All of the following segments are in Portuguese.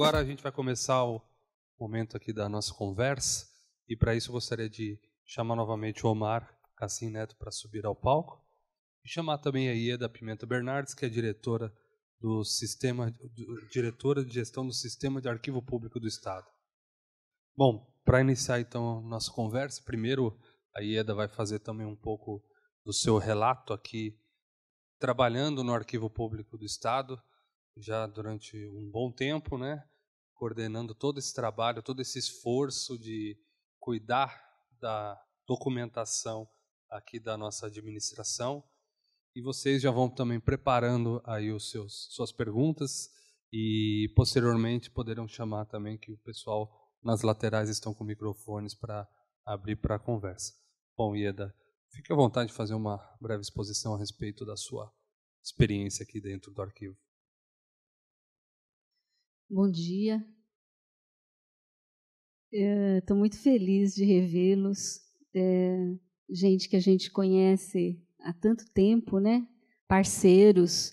agora a gente vai começar o momento aqui da nossa conversa e para isso eu gostaria de chamar novamente o Omar Cassim Neto para subir ao palco e chamar também a Ieda Pimenta Bernardes, que é diretora do sistema do, diretora de gestão do sistema de arquivo público do Estado. Bom, para iniciar então a nossa conversa, primeiro a Ieda vai fazer também um pouco do seu relato aqui trabalhando no arquivo público do Estado já durante um bom tempo, né? coordenando todo esse trabalho, todo esse esforço de cuidar da documentação aqui da nossa administração. E vocês já vão também preparando aí os seus suas perguntas e posteriormente poderão chamar também que o pessoal nas laterais estão com microfones para abrir para a conversa. Bom, Ieda, fique à vontade de fazer uma breve exposição a respeito da sua experiência aqui dentro do arquivo. Bom dia. Estou eh, muito feliz de revê-los. É, gente que a gente conhece há tanto tempo, né? Parceiros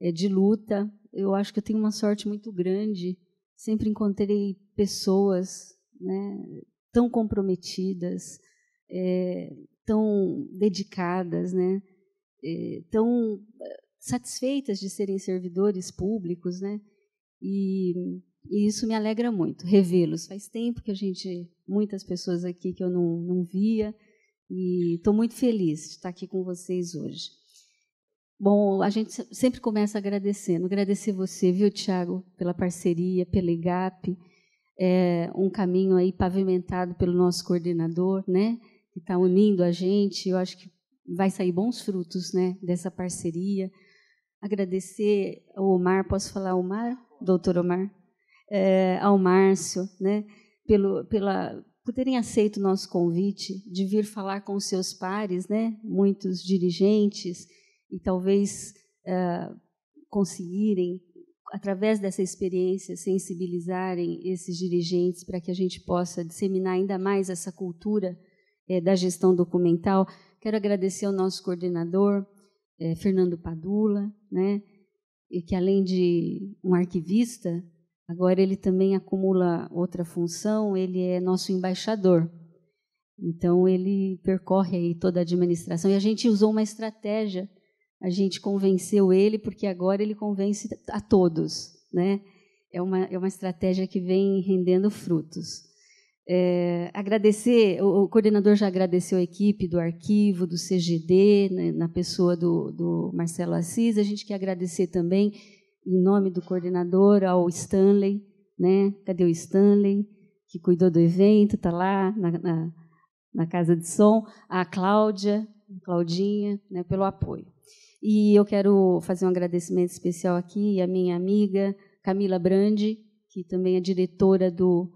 é, de luta. Eu acho que eu tenho uma sorte muito grande. Sempre encontrei pessoas né, tão comprometidas, é, tão dedicadas, né? tão satisfeitas de serem servidores públicos, né? E, e isso me alegra muito, revê-los. Faz tempo que a gente, muitas pessoas aqui que eu não, não via, e estou muito feliz de estar aqui com vocês hoje. Bom, a gente sempre começa agradecendo. Agradecer você, viu, Tiago, pela parceria, pela IGAP, é, um caminho aí pavimentado pelo nosso coordenador, né? Que está unindo a gente. Eu acho que vai sair bons frutos, né? Dessa parceria. Agradecer ao Omar, posso falar Omar? doutor Omar, é, ao Márcio, né, pelo, pela, por terem aceito o nosso convite de vir falar com seus pares, né, muitos dirigentes, e talvez é, conseguirem, através dessa experiência, sensibilizarem esses dirigentes para que a gente possa disseminar ainda mais essa cultura é, da gestão documental. Quero agradecer ao nosso coordenador, é, Fernando Padula, né, e que além de um arquivista, agora ele também acumula outra função, ele é nosso embaixador. Então ele percorre aí toda a administração e a gente usou uma estratégia, a gente convenceu ele porque agora ele convence a todos, né? É uma, é uma estratégia que vem rendendo frutos. É, agradecer, o, o, coordenador já agradeceu a equipe do arquivo, do CGD, né, na pessoa do, do, Marcelo Assis. A gente quer agradecer também, em nome do coordenador, ao Stanley. Né? Cadê o Stanley, que cuidou do evento, está lá na, na, na, casa de som. A Cláudia, Claudinha, né, pelo apoio. E eu quero fazer um agradecimento especial aqui à minha amiga Camila Brandi, que também é diretora do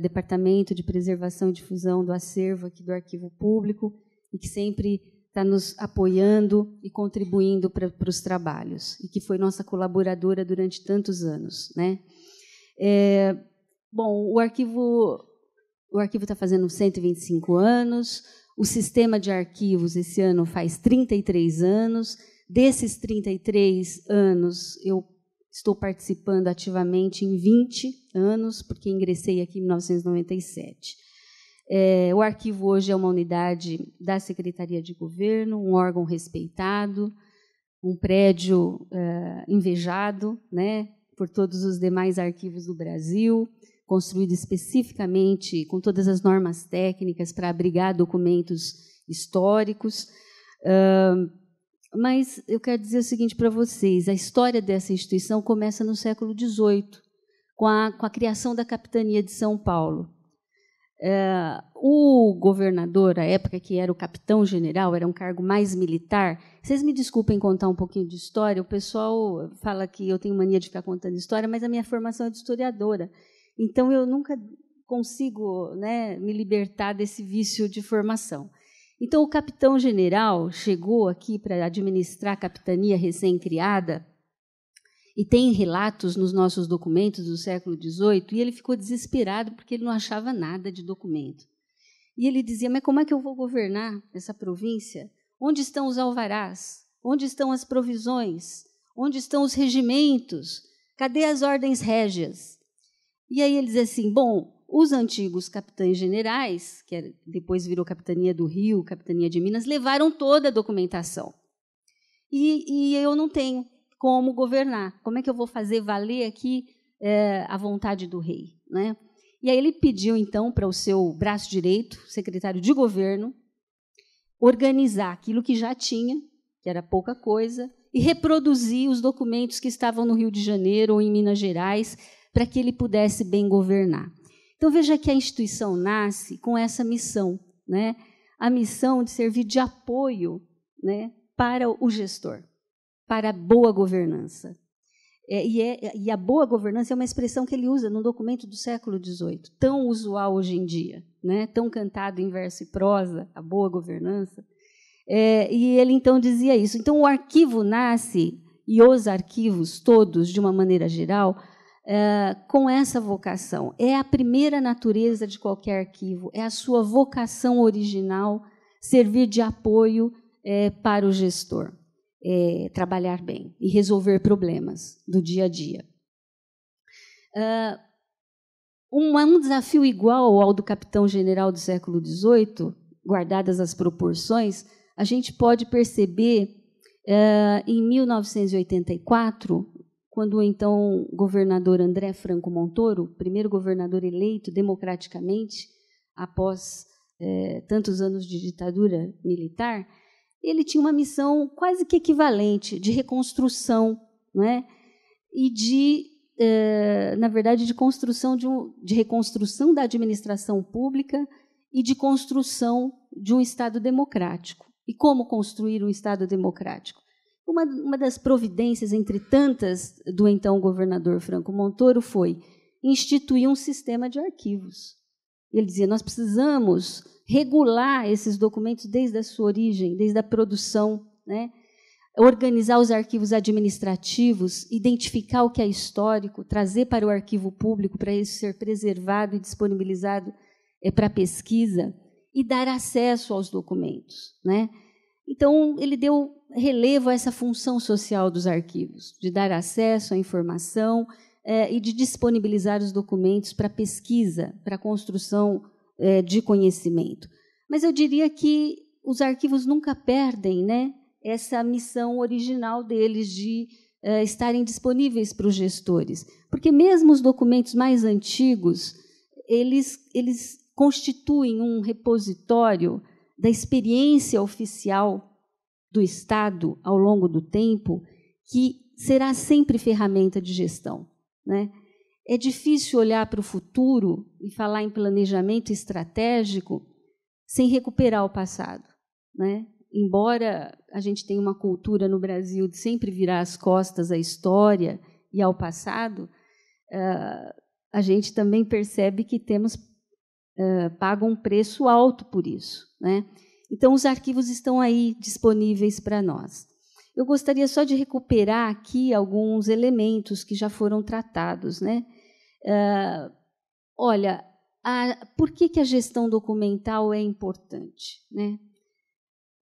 Departamento de Preservação e Difusão do Acervo aqui do Arquivo Público, e que sempre está nos apoiando e contribuindo para os trabalhos, e que foi nossa colaboradora durante tantos anos. Né? É, bom, o arquivo o arquivo está fazendo 125 anos, o sistema de arquivos esse ano faz 33 anos. Desses 33 anos, eu Estou participando ativamente em 20 anos, porque ingressei aqui em 1997. É, o arquivo hoje é uma unidade da Secretaria de Governo, um órgão respeitado, um prédio é, invejado né, por todos os demais arquivos do Brasil, construído especificamente com todas as normas técnicas para abrigar documentos históricos. Mas eu quero dizer o seguinte para vocês: a história dessa instituição começa no século XVIII, com a, com a criação da capitania de São Paulo. É, o governador, à época que era o capitão-general, era um cargo mais militar. Vocês me desculpem contar um pouquinho de história, o pessoal fala que eu tenho mania de ficar contando história, mas a minha formação é de historiadora. Então eu nunca consigo né, me libertar desse vício de formação. Então, o capitão-general chegou aqui para administrar a capitania recém-criada, e tem relatos nos nossos documentos do século XVIII, e ele ficou desesperado porque ele não achava nada de documento. E ele dizia: Mas como é que eu vou governar essa província? Onde estão os alvarás? Onde estão as provisões? Onde estão os regimentos? Cadê as ordens régias? E aí ele diz assim: Bom, os antigos capitães generais, que depois virou Capitania do Rio, Capitania de Minas, levaram toda a documentação. E, e eu não tenho como governar. Como é que eu vou fazer valer aqui é, a vontade do rei? Né? E aí ele pediu, então, para o seu braço direito, secretário de governo, organizar aquilo que já tinha, que era pouca coisa, e reproduzir os documentos que estavam no Rio de Janeiro ou em Minas Gerais, para que ele pudesse bem governar. Então veja que a instituição nasce com essa missão, né? A missão de servir de apoio, né, para o gestor, para a boa governança. É, e, é, e, a boa governança é uma expressão que ele usa num documento do século XVIII, tão usual hoje em dia, né? tão cantado em verso e prosa, a boa governança. É, e ele então dizia isso. Então, o arquivo nasce, e os arquivos todos, de uma maneira geral, com essa vocação. É a primeira natureza de qualquer arquivo, é a sua vocação original servir de apoio é, para o gestor, é, trabalhar bem e resolver problemas do dia a dia. Uh, um, um, desafio igual ao do capitão-general do século XVIII, guardadas as proporções, a gente pode perceber uh, em 1984 quando então governador André Franco Montoro, primeiro governador eleito democraticamente após é, tantos anos de ditadura militar, ele tinha uma missão quase que equivalente de reconstrução, né? E de, é, na verdade, de construção de, um, de reconstrução da administração pública e de construção de um Estado democrático. E como construir um Estado democrático? Uma, uma das providências, entre tantas, do então governador Franco Montoro foi instituir um sistema de arquivos. Ele dizia: nós precisamos regular esses documentos desde a sua origem, desde a produção, né? organizar os arquivos administrativos, identificar o que é histórico, trazer para o arquivo público para isso ser preservado e disponibilizado é, para pesquisa e dar acesso aos documentos, né? Então, ele deu relevo a essa função social dos arquivos, de dar acesso à informação eh, e de disponibilizar os documentos para pesquisa, para construção eh, de conhecimento. Mas eu diria que os arquivos nunca perdem né, essa missão original deles de eh, estarem disponíveis para os gestores, porque mesmo os documentos mais antigos, eles, eles constituem um repositório da experiência oficial do Estado ao longo do tempo, que será sempre ferramenta de gestão. Né? É difícil olhar para o futuro e falar em planejamento estratégico sem recuperar o passado. Né? Embora a gente tenha uma cultura no Brasil de sempre virar as costas à história e ao passado, uh, a gente também percebe que temos pagam um preço alto por isso. Né? Então, os arquivos estão aí disponíveis para nós. Eu gostaria só de recuperar aqui alguns elementos que já foram tratados. Né? Uh, olha, a, por que, que a gestão documental é importante? Né?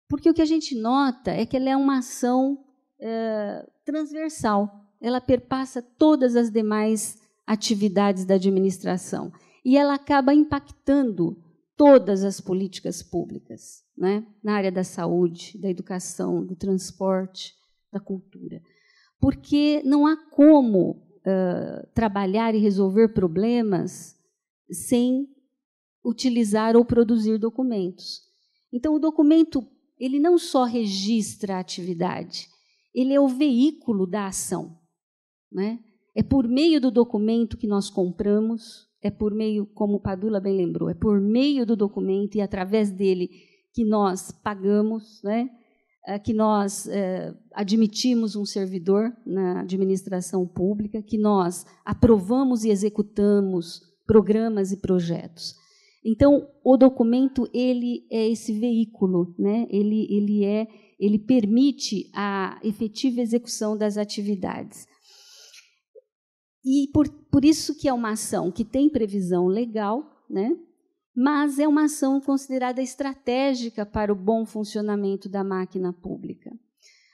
Porque o que a gente nota é que ela é uma ação uh, transversal, ela perpassa todas as demais atividades da administração e ela acaba impactando todas as políticas públicas, né? na área da saúde, da educação, do transporte, da cultura. Porque não há como uh, trabalhar e resolver problemas sem utilizar ou produzir documentos. Então, o documento ele não só registra a atividade, ele é o veículo da ação. Né? É por meio do documento que nós compramos, é por meio, como Padula bem lembrou, é por meio do documento e através dele que nós pagamos, né? É, que nós é, admitimos um servidor na administração pública, que nós aprovamos e executamos programas e projetos. Então, o documento ele é esse veículo, né? Ele ele é ele permite a efetiva execução das atividades. E por, por isso que é uma ação que tem previsão legal, né? mas é uma ação considerada estratégica para o bom funcionamento da máquina pública.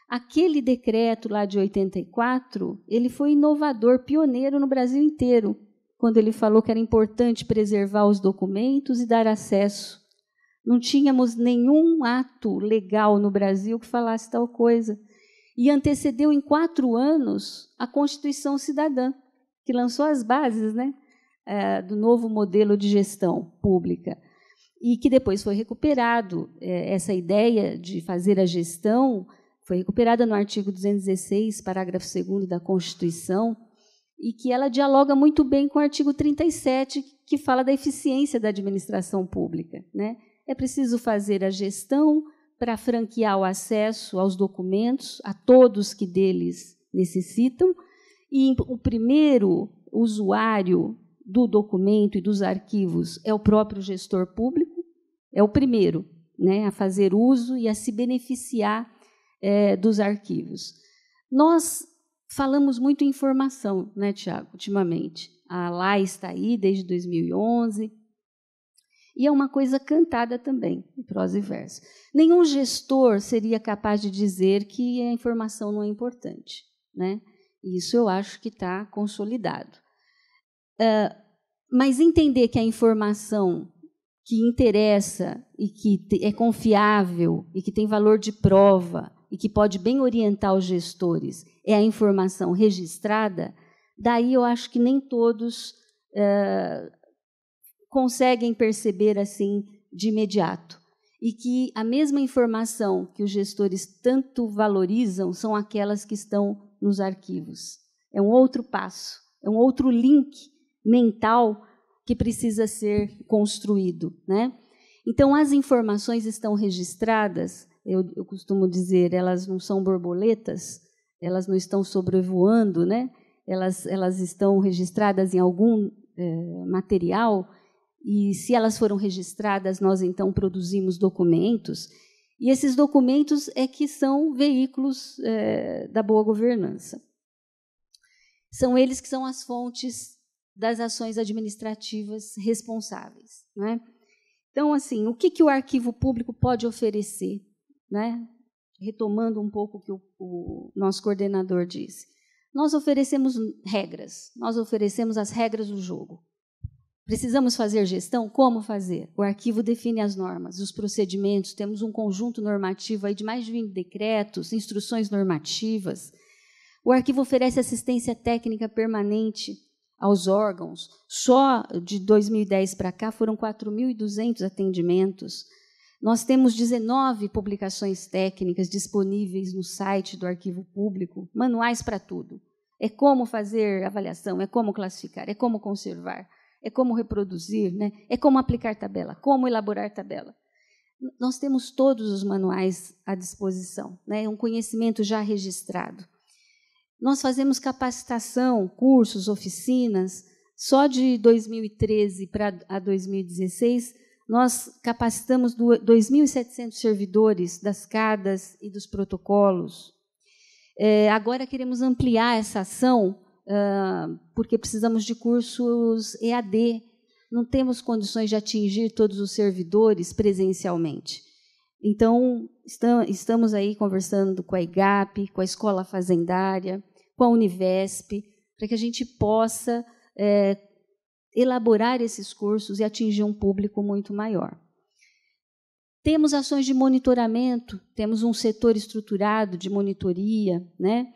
Aquele decreto lá de 84, ele foi inovador, pioneiro no Brasil inteiro, quando ele falou que era importante preservar os documentos e dar acesso. Não tínhamos nenhum ato legal no Brasil que falasse tal coisa. E antecedeu em quatro anos a Constituição Cidadã, que lançou as bases né, é, do novo modelo de gestão pública e que depois foi recuperado. É, essa ideia de fazer a gestão foi recuperada no artigo 216, parágrafo 2 da Constituição, e que ela dialoga muito bem com o artigo 37, que fala da eficiência da administração pública. Né? É preciso fazer a gestão para franquear o acesso aos documentos a todos que deles necessitam e o primeiro usuário do documento e dos arquivos é o próprio gestor público, é o primeiro né, a fazer uso e a se beneficiar é, dos arquivos. Nós falamos muito em informação, né, Tiago, ultimamente. A Lá está aí desde 2011. E é uma coisa cantada também, em prosa e verso. Nenhum gestor seria capaz de dizer que a informação não é importante. Né? Isso eu acho que está consolidado. Uh, mas entender que a informação que interessa e que é confiável e que tem valor de prova e que pode bem orientar os gestores é a informação registrada, daí eu acho que nem todos uh, conseguem perceber assim de imediato. E que a mesma informação que os gestores tanto valorizam são aquelas que estão nos arquivos. É um outro passo, é um outro link mental que precisa ser construído, né? Então as informações estão registradas. Eu, eu costumo dizer, elas não são borboletas, elas não estão sobrevoando, né? Elas elas estão registradas em algum eh, material e se elas foram registradas, nós então produzimos documentos e esses documentos é que são veículos é, da boa governança. São eles que são as fontes das ações administrativas responsáveis. Né? Então, assim, o que, que o arquivo público pode oferecer? Né? Retomando um pouco o que o, o nosso coordenador disse. Nós oferecemos regras, nós oferecemos as regras do jogo. Precisamos fazer gestão? Como fazer? O arquivo define as normas, os procedimentos, temos um conjunto normativo aí de mais de 20 decretos, instruções normativas. O arquivo oferece assistência técnica permanente aos órgãos. Só de 2010 para cá foram 4.200 atendimentos. Nós temos 19 publicações técnicas disponíveis no site do Arquivo Público, manuais para tudo. É como fazer avaliação, é como classificar, é como conservar é como reproduzir, né? é como aplicar tabela, como elaborar tabela. Nós temos todos os manuais à disposição, né? É um conhecimento já registrado. Nós fazemos capacitação, cursos, oficinas. Só de 2013 para a 2016, nós capacitamos 2.700 servidores das CADAS e dos protocolos. É, agora queremos ampliar essa ação ah, porque precisamos de cursos EAD. Não temos condições de atingir todos os servidores presencialmente. Então, estamos aí conversando com a IGAP, com a Escola Fazendária, com a Univesp, para que a gente possa é, elaborar esses cursos e atingir um público muito maior. Temos ações de monitoramento, temos um setor estruturado de monitoria, né,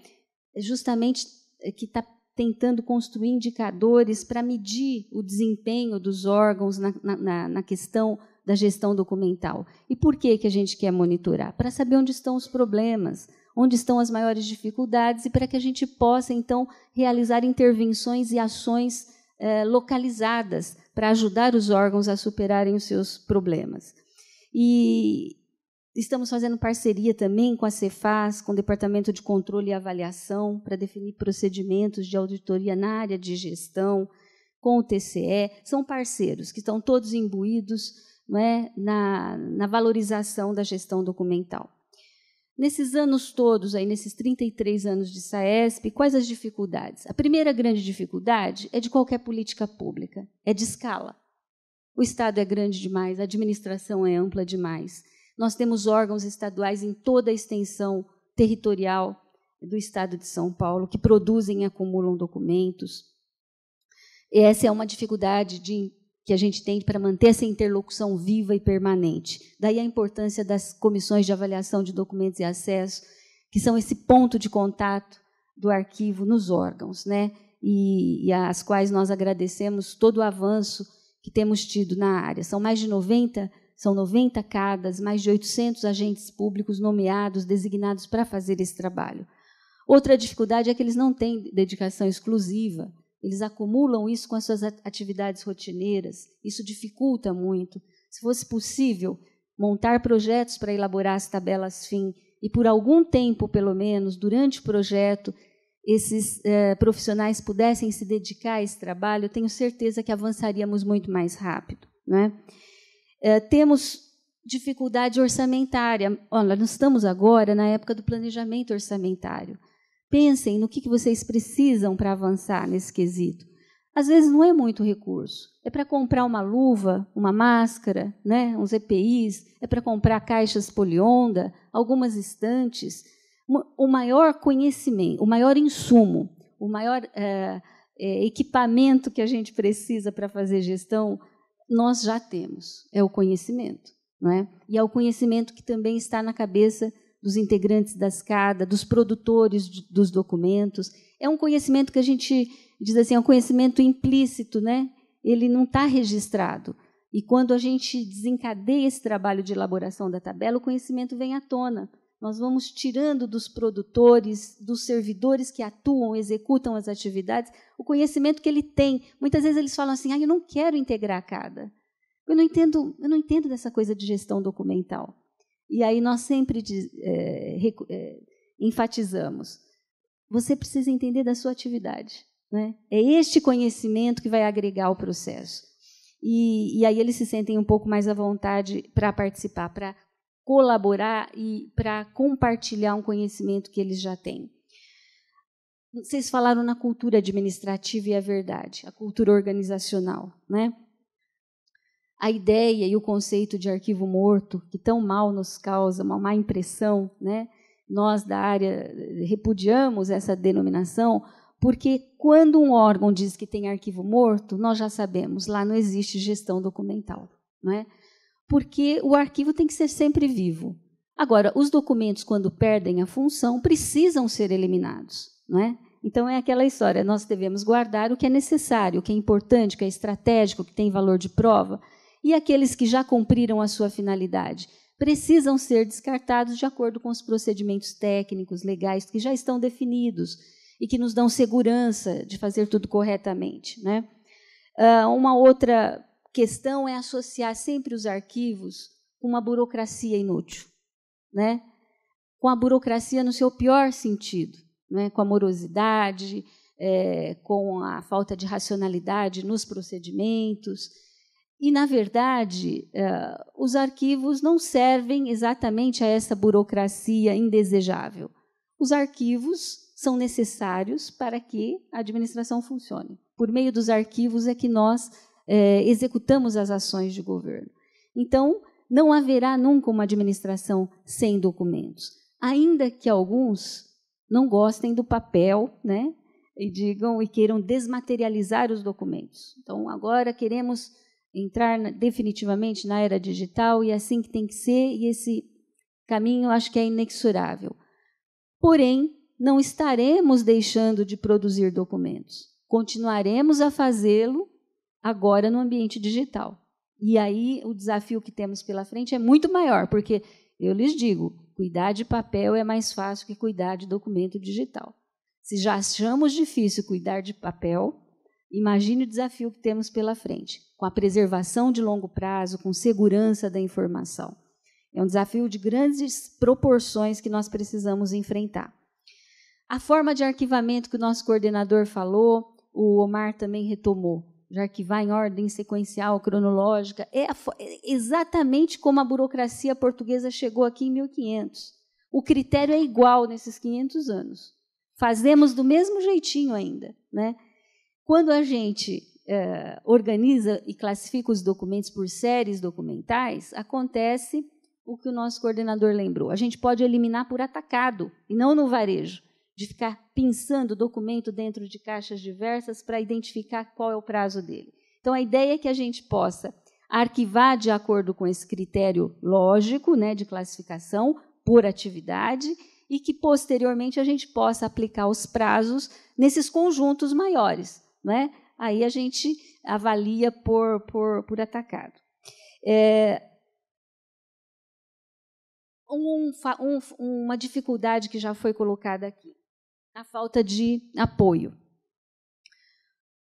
justamente é, que está tentando construir indicadores para medir o desempenho dos órgãos na, na, na, questão da gestão documental. E por que, que a gente quer monitorar? Para saber onde estão os problemas, onde estão as maiores dificuldades e para que a gente possa, então, realizar intervenções e ações eh, localizadas para ajudar os órgãos a superarem os seus problemas. E, Estamos fazendo parceria também com a Cefaz, com o Departamento de Controle e Avaliação, para definir procedimentos de auditoria na área de gestão, com o TCE. São parceiros que estão todos imbuídos é, na, na valorização da gestão documental. Nesses anos todos, aí, nesses 33 anos de SAESP, quais as dificuldades? A primeira grande dificuldade é de qualquer política pública, é de escala. O Estado é grande demais, a administração é ampla demais nós temos órgãos estaduais em toda a extensão territorial do estado de São Paulo que produzem e acumulam documentos. E essa é uma dificuldade de, que a gente tem para manter essa interlocução viva e permanente. Daí a importância das comissões de avaliação de documentos e acesso, que são esse ponto de contato do arquivo nos órgãos, né? E, e às quais nós agradecemos todo o avanço que temos tido na área. São mais de 90 são 90 CADAs, mais de 800 agentes públicos nomeados, designados para fazer esse trabalho. Outra dificuldade é que eles não têm dedicação exclusiva, eles acumulam isso com as suas atividades rotineiras, isso dificulta muito. Se fosse possível montar projetos para elaborar as tabelas FIM e, por algum tempo, pelo menos, durante o projeto, esses eh, profissionais pudessem se dedicar a esse trabalho, tenho certeza que avançaríamos muito mais rápido. não é? é, temos dificuldade orçamentária. Olha, nós estamos agora na época do planejamento orçamentário. Pensem no que, que vocês precisam para avançar nesse quesito. Às vezes não é muito recurso. É para comprar uma luva, uma máscara, né, uns EPIs, é para comprar caixas polionda, algumas estantes. O maior conhecimento, o maior insumo, o maior é, é, equipamento que a gente precisa para fazer gestão nós já temos, é o conhecimento, não é? E é o conhecimento que também está na cabeça dos integrantes da SCADA, dos produtores de, dos documentos. É um conhecimento que a gente diz assim, é um conhecimento implícito, né? Ele não está registrado. E quando a gente desencadeia esse trabalho de elaboração da tabela, o conhecimento vem à tona nós vamos tirando dos produtores, dos servidores que atuam, executam as atividades, o conhecimento que ele tem. Muitas vezes eles falam assim: ah, eu não quero integrar a CADA. Eu não entendo, eu não entendo dessa coisa de gestão documental. E aí nós sempre é, é, enfatizamos: você precisa entender da sua atividade. Né? É este conhecimento que vai agregar o processo. E, e aí eles se sentem um pouco mais à vontade para participar, para colaborar e para compartilhar um conhecimento que eles já têm. Vocês falaram na cultura administrativa e a é verdade, a cultura organizacional, né? A ideia e o conceito de arquivo morto, que tão mal nos causa, uma má impressão, né? Nós da área eh, repudiamos essa denominação, porque quando um órgão diz que tem arquivo morto, nós já sabemos, lá não existe gestão documental, não é? porque o arquivo tem que ser sempre vivo. Agora, os documentos, quando perdem a função, precisam ser eliminados, não é? Então, é aquela história: nós devemos guardar o que é necessário, o que é importante, o que é estratégico, o que tem valor de prova, e aqueles que já cumpriram a sua finalidade precisam ser descartados de acordo com os procedimentos técnicos, legais, que já estão definidos e que nos dão segurança de fazer tudo corretamente. Né? Uh, uma outra questão é associar sempre os arquivos com uma burocracia inútil, né? com a burocracia no seu pior sentido, né? com a morosidade, é, com a falta de racionalidade nos procedimentos. E, na verdade, é, os arquivos não servem exatamente a essa burocracia indesejável. Os arquivos são necessários para que a administração funcione. Por meio dos arquivos é que nós é, executamos as ações de governo. Então, não haverá nunca uma administração sem documentos, ainda que alguns não gostem do papel, né? E digam e queiram desmaterializar os documentos. Então, agora queremos entrar definitivamente na era digital e é assim que tem que ser, e esse caminho acho que é inexorável. Porém, não estaremos deixando de produzir documentos. Continuaremos a fazê-lo agora no ambiente digital. E aí o desafio que temos pela frente é muito maior, porque eu lhes digo, cuidar de papel é mais fácil que cuidar de documento digital. Se já achamos difícil cuidar de papel, imagine o desafio que temos pela frente, com a preservação de longo prazo, com segurança da informação. É um desafio de grandes proporções que nós precisamos enfrentar. A forma de arquivamento que o nosso coordenador falou, o Omar também retomou. Já que vai em ordem sequencial, cronológica, é, é exatamente como a burocracia portuguesa chegou aqui em 1500. O critério é igual nesses 500 anos. Fazemos do mesmo jeitinho ainda. Né? Quando a gente é, organiza e classifica os documentos por séries documentais, acontece o que o nosso coordenador lembrou. A gente pode eliminar por atacado e não no varejo de ficar pensando o documento dentro de caixas diversas para identificar qual é o prazo dele. Então, a ideia é que a gente possa arquivar de acordo com esse critério lógico né, de classificação por atividade e que, posteriormente, a gente possa aplicar os prazos nesses conjuntos maiores. Né? Aí a gente avalia por, por, por atacado. É, um, um, uma dificuldade que já foi colocada aqui a falta de apoio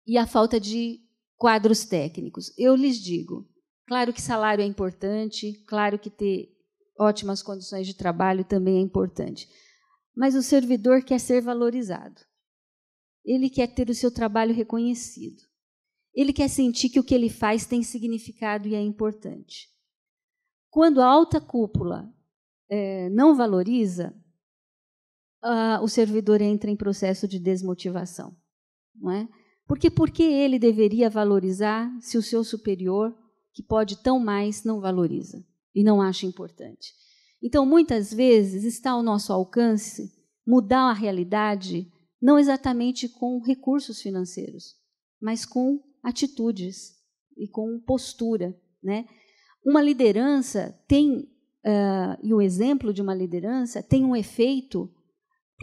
e a falta de quadros técnicos. Eu lhes digo, claro que salário é importante, claro que ter ótimas condições de trabalho também é importante, mas o servidor quer ser valorizado. Ele quer ter o seu trabalho reconhecido. Ele quer sentir que o que ele faz tem significado e é importante. Quando a alta cúpula é, não valoriza, uh, o servidor entra em processo de desmotivação, não é? Porque por que ele deveria valorizar se o seu superior, que pode tão mais, não valoriza e não acha importante? Então, muitas vezes está ao nosso alcance mudar a realidade não exatamente com recursos financeiros, mas com atitudes e com postura, né? Uma liderança tem uh, e o exemplo de uma liderança tem um efeito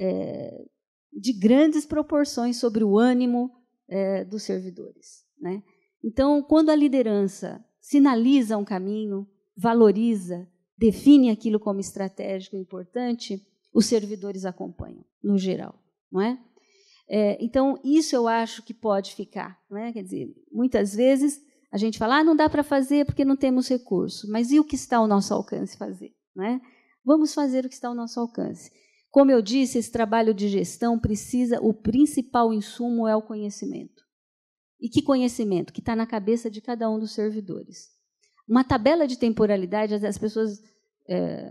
é, de grandes proporções sobre o ânimo é, dos servidores. Né? Então, quando a liderança sinaliza um caminho, valoriza, define aquilo como estratégico importante, os servidores acompanham, no geral, não é? é então, isso eu acho que pode ficar, não é? Quer dizer, muitas vezes a gente fala, ah, não dá para fazer porque não temos recurso, mas e o que está ao nosso alcance fazer, não é? Vamos fazer o que está ao nosso alcance. Como eu disse, esse trabalho de gestão precisa, o principal insumo é o conhecimento. E que conhecimento? Que está na cabeça de cada um dos servidores. Uma tabela de temporalidade, as pessoas é,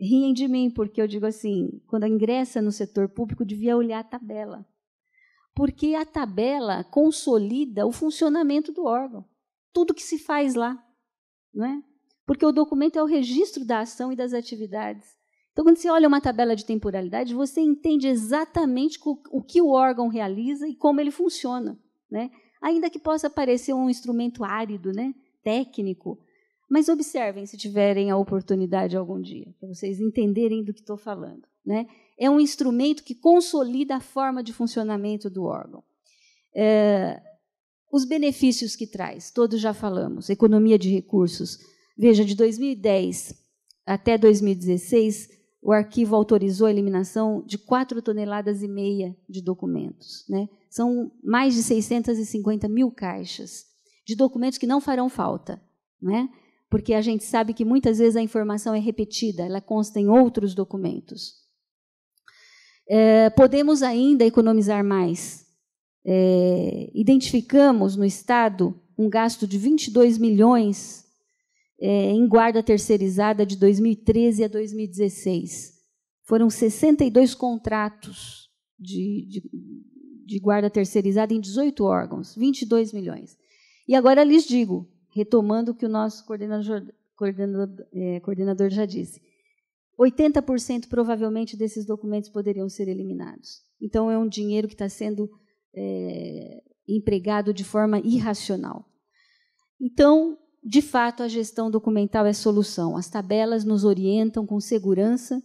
riem de mim, porque eu digo assim: quando ingressa no setor público, devia olhar a tabela. Porque a tabela consolida o funcionamento do órgão, tudo que se faz lá. Não é? Porque o documento é o registro da ação e das atividades. Então, quando você olha uma tabela de temporalidade, você entende exatamente o que o órgão realiza e como ele funciona. Né? Ainda que possa parecer um instrumento árido, né? técnico, mas observem se tiverem a oportunidade algum dia, para vocês entenderem do que estou falando. Né? É um instrumento que consolida a forma de funcionamento do órgão. É, os benefícios que traz, todos já falamos, economia de recursos. Veja, de 2010 até 2016, o arquivo autorizou a eliminação de 4 toneladas e meia de documentos. Né? São mais de 650 mil caixas de documentos que não farão falta, né? porque a gente sabe que muitas vezes a informação é repetida, ela consta em outros documentos. É, podemos ainda economizar mais. É, identificamos no Estado um gasto de 22 milhões é, em guarda terceirizada de 2013 a 2016. Foram 62 contratos de, de, de guarda terceirizada em 18 órgãos, 22 milhões. E agora lhes digo, retomando o que o nosso coordenador, coordenador, é, coordenador já disse, 80% provavelmente desses documentos poderiam ser eliminados. Então, é um dinheiro que está sendo é, empregado de forma irracional. Então, de fato, a gestão documental é solução. As tabelas nos orientam com segurança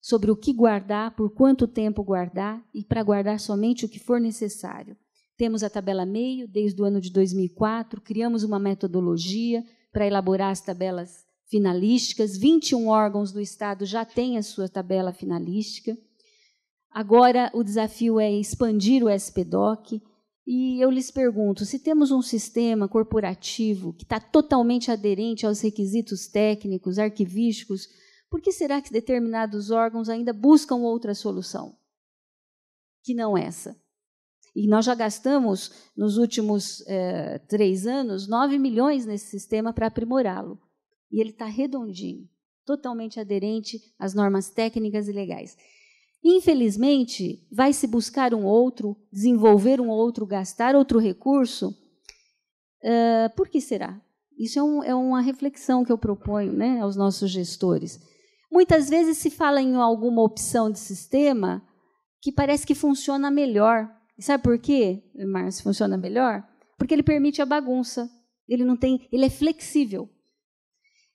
sobre o que guardar, por quanto tempo guardar e para guardar somente o que for necessário. Temos a tabela meio desde o ano de 2004, criamos uma metodologia para elaborar as tabelas finalísticas. 21 órgãos do Estado já têm a sua tabela finalística. Agora, o desafio é expandir o SPDOC, e eu lhes pergunto: se temos um sistema corporativo que está totalmente aderente aos requisitos técnicos, arquivísticos, por que será que determinados órgãos ainda buscam outra solução que não essa? E nós já gastamos, nos últimos é, três anos, 9 milhões nesse sistema para aprimorá-lo. E ele está redondinho, totalmente aderente às normas técnicas e legais. Infelizmente, vai se buscar um outro, desenvolver um outro, gastar outro recurso. Uh, por que será? Isso é, um, é, uma reflexão que eu proponho né, aos nossos gestores. Muitas vezes se fala em alguma opção de sistema que parece que funciona melhor. sabe por quê, Márcio, funciona melhor? Porque ele permite a bagunça. Ele não tem, ele é flexível.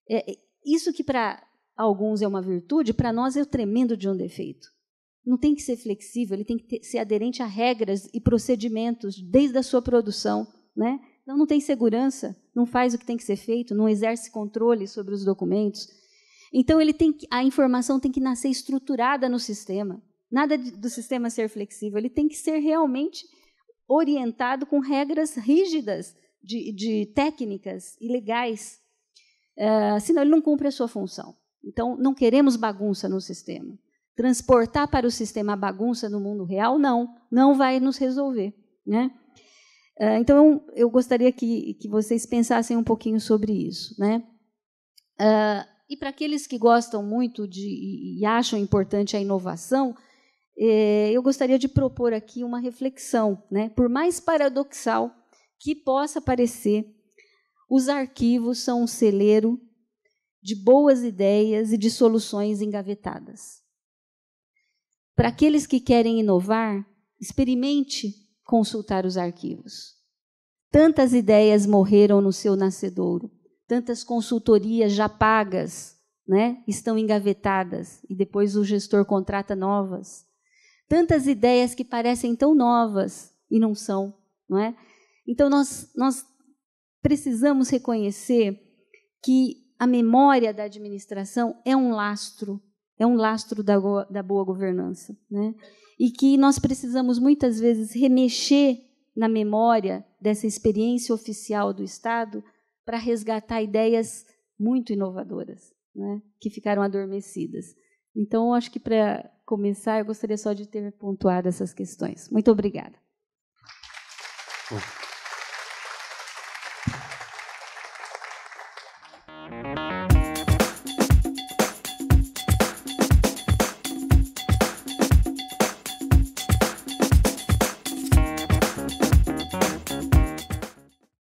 É, é isso que para alguns é uma virtude, para nós é o tremendo de um defeito não tem que ser flexível, ele tem que ter, ser aderente a regras e procedimentos desde a sua produção, né? Então não tem segurança, não faz o que tem que ser feito, não exerce controle sobre os documentos. Então ele tem que, a informação tem que nascer estruturada no sistema. Nada de, do sistema ser flexível, ele tem que ser realmente orientado com regras rígidas de, de técnicas e legais, uh, senão ele não cumpre a sua função. Então não queremos bagunça no sistema. Transportar para o sistema bagunça no mundo real, não, não vai nos resolver. Né? Ah, então, eu gostaria que, que vocês pensassem um pouquinho sobre isso. Né? Ah, e para aqueles que gostam muito de, e acham importante a inovação, eh, eu gostaria de propor aqui uma reflexão. Né? Por mais paradoxal que possa parecer, os arquivos são um celeiro de boas ideias e de soluções engavetadas. Para aqueles que querem inovar, experimente consultar os arquivos. Tantas ideias morreram no seu nascedouro, tantas consultorias já pagas, né, estão engavetadas e depois o gestor contrata novas. Tantas ideias que parecem tão novas e não são, não é? Então nós nós precisamos reconhecer que a memória da administração é um lastro é um lastro da, da boa governança. Né? E que nós precisamos muitas vezes remexer na memória dessa experiência oficial do Estado para resgatar ideias muito inovadoras, né? que ficaram adormecidas. Então, acho que para começar, eu gostaria só de ter pontuado essas questões. Muito obrigada. Bom.